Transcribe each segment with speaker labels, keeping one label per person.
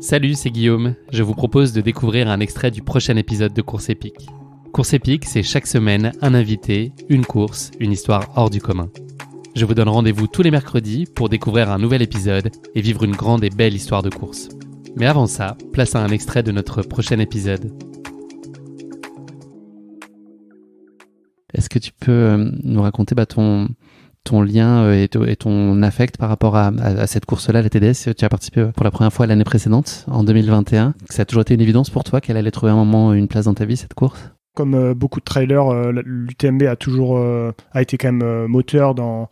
Speaker 1: Salut, c'est Guillaume. Je vous propose de découvrir un extrait du prochain épisode de Course épique. Course épique, c'est chaque semaine un invité, une course, une histoire hors du commun. Je vous donne rendez-vous tous les mercredis pour découvrir un nouvel épisode et vivre une grande et belle histoire de course. Mais avant ça, place à un extrait de notre prochain épisode. Est-ce que tu peux euh, nous raconter bah, ton, ton lien euh, et, et, ton affect par rapport à, cette course-là, la TDS. Tu as participé euh, pour la première fois l'année précédente, en 2021. Ça a toujours été une évidence pour toi qu'elle allait trouver un moment, une place dans ta vie, cette course comme euh,
Speaker 2: beaucoup de trailers, l'UTMB a toujours a été quand même moteur dans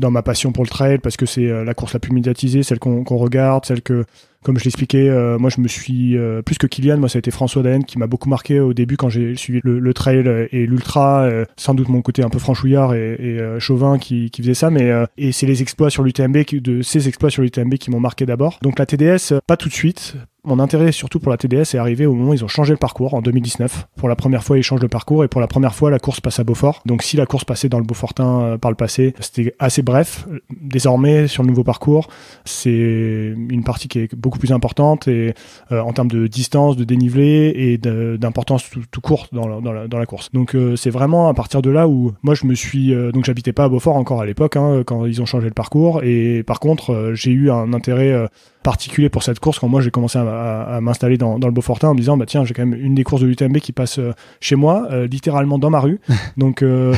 Speaker 2: dans ma passion pour le trail parce que c'est euh, la course la plus médiatisée, celle qu'on regarde, celle que, comme je l'expliquais, euh, moi je me suis euh, plus que Kylian, moi ça a été François Daen qui m'a beaucoup marqué au début quand j'ai suivi le, trail et l'ultra, sans doute mon côté un peu franchouillard et, chauvin qui, faisait ça, mais et c'est les exploits sur l'UTMB de ces exploits sur l'UTMB qui m'ont marqué d'abord. Donc la TDS, pas tout de suite, mon intérêt surtout pour la TDS est arrivé au moment où ils ont changé le parcours en 2019. Pour la première fois, ils changent le parcours et pour la première fois, la course passe à Beaufort. Donc si la course passait dans le Beaufortin euh, par le passé, c'était assez bref. Désormais, sur le nouveau parcours, c'est une partie qui est beaucoup plus importante et euh, en termes de distance, de dénivelé et d'importance tout, courte dans la, course. Donc euh, c'est vraiment à partir de là où moi je me suis donc j'habitais pas à Beaufort encore à l'époque hein, quand ils ont changé le parcours et par contre j'ai eu un intérêt particulier pour cette course quand moi j'ai commencé à, m'installer dans, le Beaufortin en me disant bah tiens j'ai quand même une des courses de l'UTMB qui passe euh, chez moi euh, littéralement dans ma rue donc euh,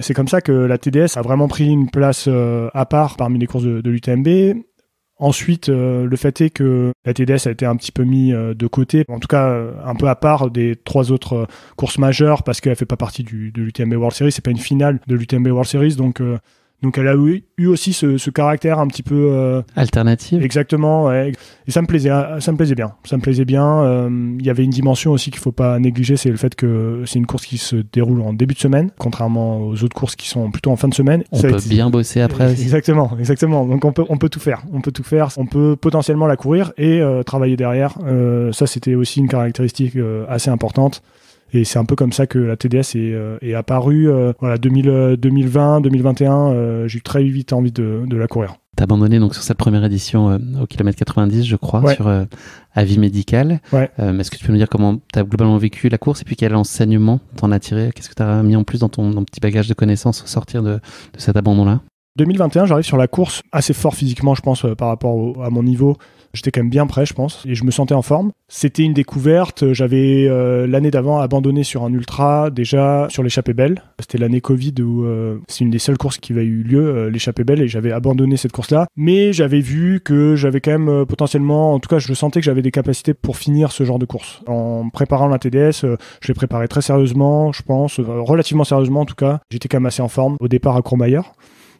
Speaker 2: c'est comme ça que la TDS a vraiment pris une place à part parmi les courses de, l'UTMB Ensuite, le fait est que la TDS a été un petit peu mis de côté, en tout cas un peu à part des trois autres courses majeures, parce qu'elle fait pas partie de l'UTMB World Series, c'est pas une finale de l'UTMB World Series, donc donc elle a eu, aussi ce, caractère un petit peu euh, Alternatif alternative. Exactement. Ouais. Et ça me plaisait, euh, ça me plaisait bien. Ça me plaisait bien. Euh, il y avait une dimension aussi qu'il faut pas négliger, c'est le fait que c'est une course qui se déroule en début de semaine, contrairement aux autres courses qui sont plutôt en fin de semaine. On peut bien bosser après. Exactement, exactement. Donc on peut, on peut tout faire. On peut tout faire. On peut potentiellement la courir et travailler derrière. ça c'était aussi une caractéristique assez importante. Et c'est un peu comme ça que la TDS euh, est, apparue. Euh, voilà, 2000, 2020, 2021, j'ai eu très vite envie de, la courir.
Speaker 1: T'as abandonné donc sur cette première édition euh, au kilomètre 90, je crois, sur avis médical. Est-ce que tu peux nous dire comment t'as globalement vécu la course et puis quel enseignement t'en as tiré Qu'est-ce que t'as mis en plus dans ton, petit bagage de connaissances au sortir de, cet abandon-là
Speaker 2: 2021, j'arrive sur la course assez fort physiquement, je pense, par rapport à mon niveau. J'étais quand même bien prêt, je pense, et je me sentais en forme. C'était une découverte. Euh, j'avais euh, l'année d'avant abandonné sur un ultra, déjà sur l'échappée belle. C'était l'année Covid où euh, c'est une des seules courses qui avait eu lieu, euh, l'échappée belle, et j'avais abandonné cette course-là. Mais j'avais vu que j'avais quand même potentiellement, en tout cas, je sentais que j'avais des capacités pour finir ce genre de course. En préparant la TDS, je l'ai préparé très sérieusement, je pense, relativement sérieusement en tout cas. J'étais quand même assez en forme au départ à Courmayeur.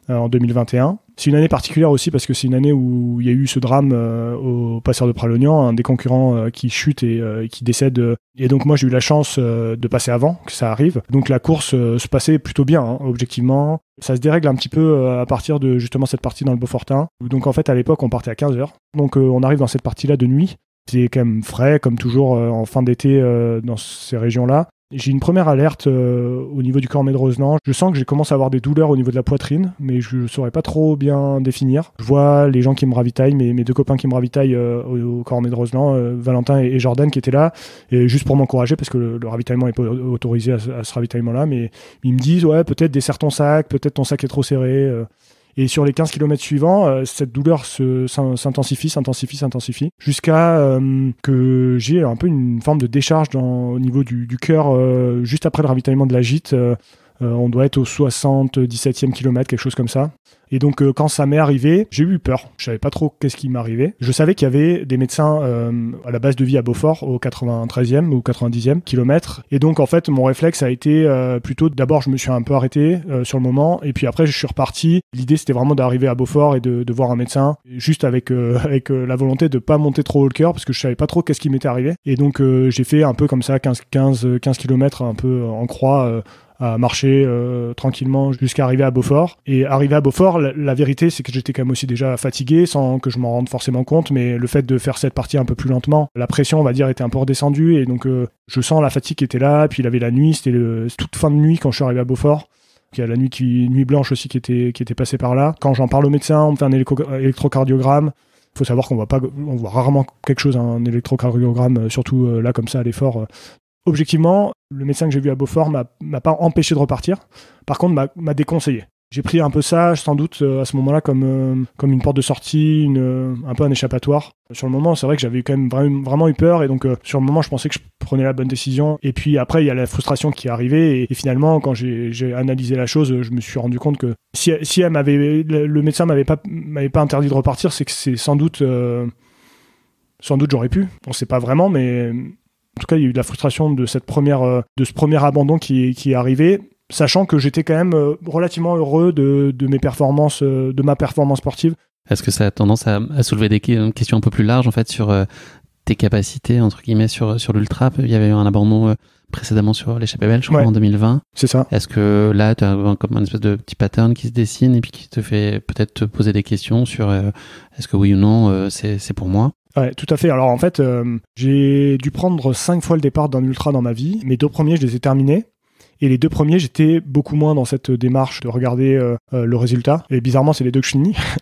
Speaker 2: Euh, en 2021. C'est une année particulière aussi parce que c'est une année où il y a eu ce drame euh, au passeur de Pralognan, un des concurrents euh, qui chute et qui décède. Et donc moi j'ai eu la chance de passer avant que ça arrive. Donc la course se passait plutôt bien, hein, objectivement. Ça se dérègle un petit peu à partir de justement cette partie dans le Beaufortin. Donc en fait à l'époque on partait à 15h. Donc on arrive dans cette partie-là de nuit. C'est quand même frais, comme toujours en fin d'été dans ces régions-là. J'ai une première alerte euh, au niveau du corps de Je sens que j'ai commencé à avoir des douleurs au niveau de la poitrine, mais je ne saurais pas trop bien définir. Je vois les gens qui me ravitaillent, mes, deux copains qui me ravitaillent euh, au, corps de euh, Valentin et, Jordan qui étaient là, et juste pour m'encourager, parce que le, ravitaillement est pas autorisé à, à ce ravitaillement-là, mais ils me disent, ouais, peut-être desserre ton sac, peut-être ton sac est trop serré. Et sur les 15 km suivants, euh, cette douleur s'intensifie, s'intensifie, s'intensifie, jusqu'à euh, que j'ai un peu une forme de décharge au niveau du, du cœur, euh, juste après le ravitaillement de la gîte. Euh, on doit être au 77e kilomètre, quelque chose comme ça. Et donc euh, quand ça m'est arrivé, j'ai eu peur. Je savais pas trop qu'est-ce qui m'arrivait. Je savais qu'il y avait des médecins euh, à la base de vie à Beaufort au 93e ou 90e kilomètre. Et donc en fait mon réflexe a été plutôt d'abord je me suis un peu arrêté sur le moment et puis après je suis reparti. L'idée c'était vraiment d'arriver à Beaufort et de, voir un médecin juste avec avec la volonté de pas monter trop haut le cœur parce que je savais pas trop qu'est-ce qui m'était arrivé. Et donc j'ai fait un peu comme ça 15 15 15 km un peu en croix à marcher euh, tranquillement jusqu'à arriver à Beaufort. Et arrivé à Beaufort, la, vérité, c'est que j'étais quand même aussi déjà fatigué, sans que je m'en rende forcément compte, mais le fait de faire cette partie un peu plus lentement, la pression, on va dire, était un peu redescendue, et donc euh, je sens la fatigue qui était là, puis il avait la nuit, c'était toute fin de nuit quand je suis arrivé à Beaufort. Il y a la nuit, qui, nuit blanche aussi qui était, qui était passée par là. Quand j'en parle au médecin, on me fait un euh, électrocardiogramme. Il faut savoir qu'on voit pas, on voit rarement quelque chose, un électrocardiogramme, surtout là comme ça à l'effort objectivement, le médecin que j'ai vu à Beaufort m'a pas empêché de repartir. Par contre, m'a déconseillé. J'ai pris un peu ça, sans doute, euh, à ce moment-là, comme, euh, comme une porte de sortie, une, euh, un peu un échappatoire. Sur le moment, c'est vrai que j'avais quand même vraiment, eu peur, et donc sur le moment, je pensais que je prenais la bonne décision. Et puis après, il y a la frustration qui est arrivée, et, finalement, quand j'ai analysé la chose, je me suis rendu compte que si, elle m'avait, le médecin m'avait pas, m'avait pas interdit de repartir, c'est que c'est sans doute, sans doute j'aurais pu. On ne sait pas vraiment, mais en tout cas, il y a eu de la frustration de, cette première, euh, de ce premier abandon qui, est arrivé sachant que j'étais quand même euh, relativement heureux de, mes performances, euh, de ma performance sportive.
Speaker 1: Est-ce que ça a tendance à, soulever des questions un peu plus larges en fait sur tes capacités entre guillemets sur l'ultra Il y avait eu un abandon précédemment sur l'échappée belge, en 2020. C'est ça. Est-ce que là, tu as comme un espèce de petit pattern qui se dessine et puis qui te fait peut-être te poser des questions sur est-ce que oui ou non c'est pour moi
Speaker 2: Ouais, tout à fait. Alors en fait, euh, j'ai dû prendre cinq fois le départ d'un ultra dans ma vie. Mes deux premiers, je les ai terminés. Et les deux premiers, j'étais beaucoup moins dans cette démarche de regarder euh, euh, le résultat. Et bizarrement, c'est les deux que je finis.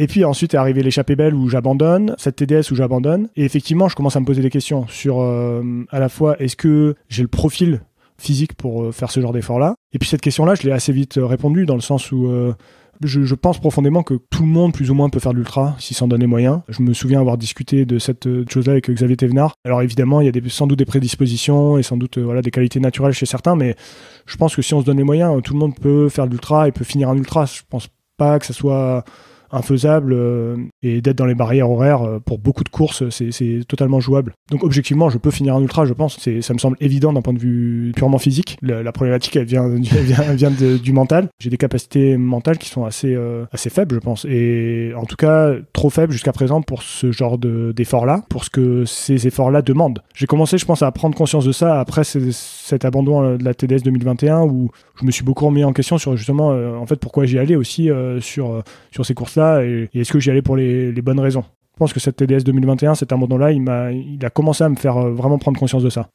Speaker 2: Et puis ensuite est arrivé l'échappée belle où j'abandonne, cette TDS où j'abandonne. Et effectivement, je commence à me poser des questions sur à la fois est-ce que j'ai le profil physique pour faire ce genre d'effort-là. Et puis cette question-là, je l'ai assez vite répondu dans le sens où je, pense profondément que tout le monde, plus ou moins, peut faire de l'ultra, si s'en donne les moyens. Je me souviens avoir discuté de cette euh, chose-là avec Xavier Thévenard. Alors évidemment, il y a des, sans doute des prédispositions et sans doute euh, voilà, des qualités naturelles chez certains, mais je pense que si on se donne les moyens, tout le monde peut faire de l'ultra et peut finir en ultra. Je pense pas que ça soit infaisable euh, et d'être dans les barrières horaires euh, pour beaucoup de courses, c'est totalement jouable. Donc objectivement, je peux finir un ultra, je pense. Ça me semble évident d'un point de vue purement physique. La, problématique, elle vient, vient, du mental. J'ai des capacités mentales qui sont assez, euh, assez faibles, je pense. Et en tout cas, trop faibles jusqu'à présent pour ce genre d'efforts-là, pour ce que ces efforts-là demandent. J'ai commencé, je pense, à prendre conscience de ça après cet abandon de la TDS 2021 où je me suis beaucoup remis en question sur justement, en fait, pourquoi j'y allais aussi sur, sur ces courses et, est-ce que j'y allais pour les, bonnes raisons. Je pense que cette TDS 2021, cet abandon-là, il, il a commencé à me faire euh, vraiment prendre conscience de ça.